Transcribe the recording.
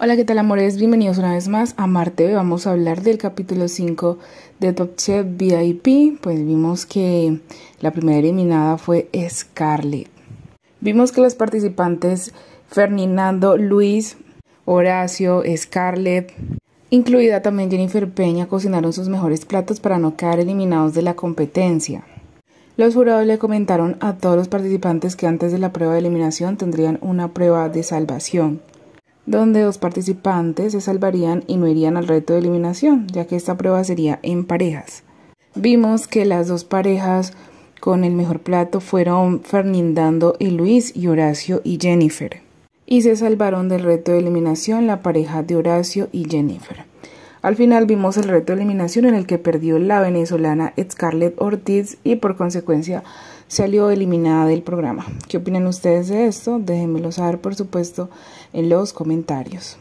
Hola, ¿qué tal amores? Bienvenidos una vez más a Marte. Vamos a hablar del capítulo 5 de Top Chef VIP. Pues vimos que la primera eliminada fue Scarlett. Vimos que los participantes Fernando, Luis, Horacio, Scarlett, incluida también Jennifer Peña, cocinaron sus mejores platos para no quedar eliminados de la competencia. Los jurados le comentaron a todos los participantes que antes de la prueba de eliminación tendrían una prueba de salvación donde dos participantes se salvarían y no irían al reto de eliminación, ya que esta prueba sería en parejas. Vimos que las dos parejas con el mejor plato fueron Fernindando y Luis y Horacio y Jennifer. Y se salvaron del reto de eliminación la pareja de Horacio y Jennifer. Al final vimos el reto de eliminación en el que perdió la venezolana Scarlett Ortiz y por consecuencia salió eliminada del programa. ¿Qué opinan ustedes de esto? Déjenmelo saber, por supuesto, en los comentarios.